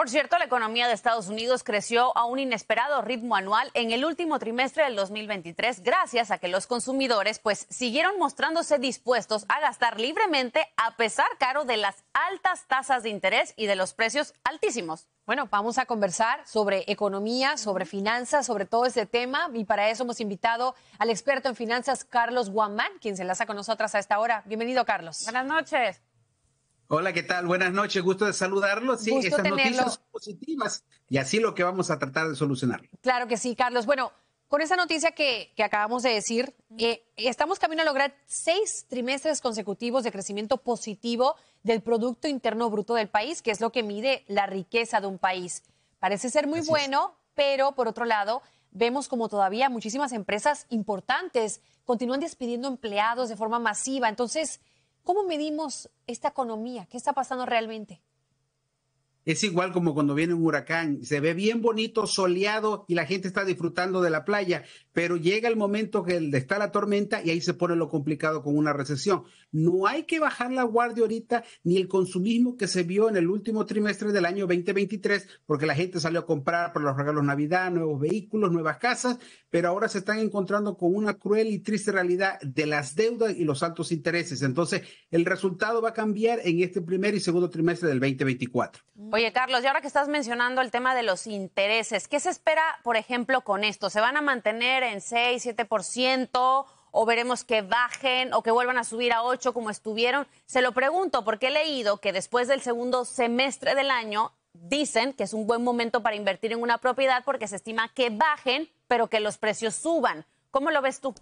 Por cierto, la economía de Estados Unidos creció a un inesperado ritmo anual en el último trimestre del 2023 gracias a que los consumidores pues siguieron mostrándose dispuestos a gastar libremente a pesar caro de las altas tasas de interés y de los precios altísimos. Bueno, vamos a conversar sobre economía, sobre finanzas, sobre todo ese tema y para eso hemos invitado al experto en finanzas Carlos Guamán, quien se enlaza con nosotras a esta hora. Bienvenido, Carlos. Buenas noches. Hola, ¿qué tal? Buenas noches, gusto de saludarlos. Sí, estas noticias son positivas y así lo que vamos a tratar de solucionar. Claro que sí, Carlos. Bueno, con esa noticia que, acabamos de decir, eh, estamos camino a lograr seis trimestres consecutivos de crecimiento positivo del Producto Interno Bruto del país, que es lo que mide la riqueza de un país. Parece ser muy bueno, pero por otro lado, vemos como todavía muchísimas empresas importantes continúan despidiendo empleados de forma masiva. Entonces, ¿Cómo medimos esta economía? ¿Qué está pasando realmente? Es igual como cuando viene un huracán, se ve bien bonito, soleado y la gente está disfrutando de la playa, pero llega el momento que está la tormenta y ahí se pone lo complicado con una recesión. No hay que bajar la guardia ahorita ni el consumismo que se vio en el último trimestre del año 2023, porque la gente salió a comprar por los regalos Navidad, nuevos vehículos, nuevas casas, pero ahora se están encontrando con una cruel y triste realidad de las deudas y los altos intereses. Entonces, el resultado va a cambiar en este primer y segundo trimestre del 2024. Oye, Carlos, y ahora que estás mencionando el tema de los intereses, ¿qué se espera, por ejemplo, con esto? ¿Se van a mantener en 6, 7%? o veremos que bajen o que vuelvan a subir a 8 como estuvieron. Se lo pregunto porque he leído que después del segundo semestre del año dicen que es un buen momento para invertir en una propiedad porque se estima que bajen, pero que los precios suban. ¿Cómo lo ves tú?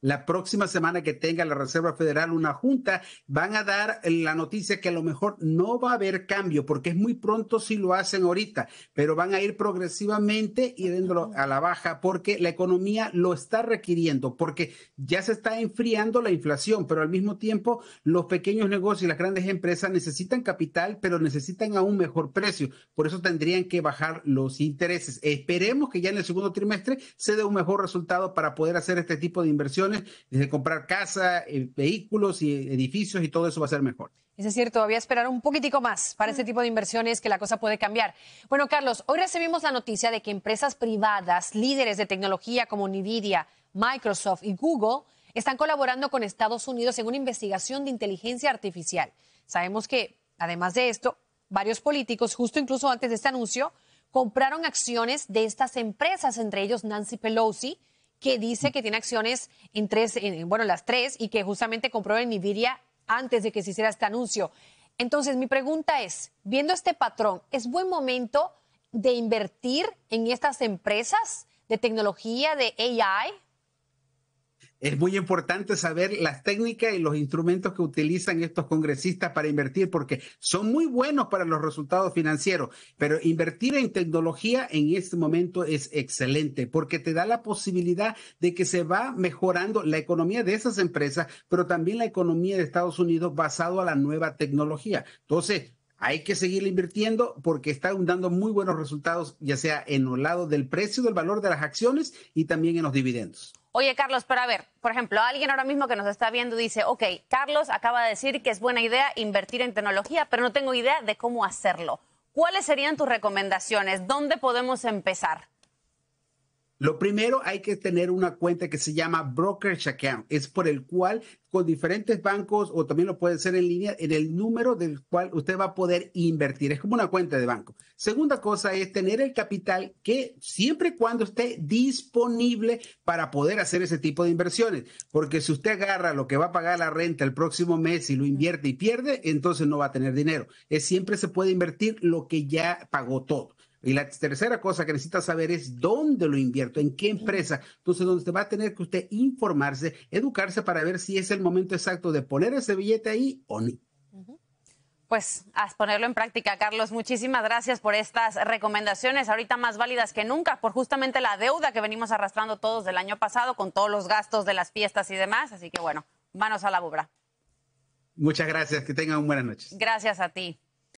la próxima semana que tenga la Reserva Federal una junta, van a dar la noticia que a lo mejor no va a haber cambio, porque es muy pronto si lo hacen ahorita, pero van a ir progresivamente y yéndolo a la baja, porque la economía lo está requiriendo, porque ya se está enfriando la inflación, pero al mismo tiempo los pequeños negocios y las grandes empresas necesitan capital, pero necesitan a un mejor precio. Por eso tendrían que bajar los intereses. Esperemos que ya en el segundo trimestre se dé un mejor resultado para poder hacer este tipo de inversión desde comprar casa, eh, vehículos y edificios y todo eso va a ser mejor. Es voy a esperar un poquitico más para este tipo de inversiones que la cosa puede cambiar. Bueno, Carlos, hoy recibimos la noticia de que empresas privadas, líderes de tecnología como Nvidia, Microsoft y Google están colaborando con Estados Unidos en una investigación de inteligencia artificial. Sabemos que, además de esto, varios políticos, justo incluso antes de este anuncio, compraron acciones de estas empresas, entre ellos Nancy Pelosi, que dice que tiene acciones en tres, en, bueno, las tres, y que justamente compró en Nvidia antes de que se hiciera este anuncio. Entonces, mi pregunta es, viendo este patrón, ¿es buen momento de invertir en estas empresas de tecnología, de AI? es muy importante saber las técnicas y los instrumentos que utilizan estos congresistas para invertir, porque son muy buenos para los resultados financieros, pero invertir en tecnología en este momento es excelente, porque te da la posibilidad de que se va mejorando la economía de esas empresas, pero también la economía de Estados Unidos basado a la nueva tecnología. Entonces, hay que seguir invirtiendo porque están dando muy buenos resultados, ya sea en el lado del precio del valor de las acciones y también en los dividendos. Oye, Carlos, pero a ver, por ejemplo, alguien ahora mismo que nos está viendo dice, ok, Carlos acaba de decir que es buena idea invertir en tecnología, pero no tengo idea de cómo hacerlo. ¿Cuáles serían tus recomendaciones? ¿Dónde podemos empezar? Lo primero, hay que tener una cuenta que se llama Brokerage Account. Es por el cual con diferentes bancos o también lo puede ser en línea, en el número del cual usted va a poder invertir. Es como una cuenta de banco. Segunda cosa es tener el capital que siempre y cuando esté disponible para poder hacer ese tipo de inversiones. Porque si usted agarra lo que va a pagar la renta el próximo mes y lo invierte y pierde, entonces no va a tener dinero. Es siempre se puede invertir lo que ya pagó todo. Y la tercera cosa que necesita saber es dónde lo invierto, en qué empresa. Entonces, donde usted va a tener que usted informarse, educarse para ver si es el momento exacto de poner ese billete ahí o no. Pues a ponerlo en práctica, Carlos. Muchísimas gracias por estas recomendaciones, ahorita más válidas que nunca, por justamente la deuda que venimos arrastrando todos del año pasado con todos los gastos de las fiestas y demás. Así que bueno, manos a la obra. Muchas gracias, que tengan buenas noches. Gracias a ti.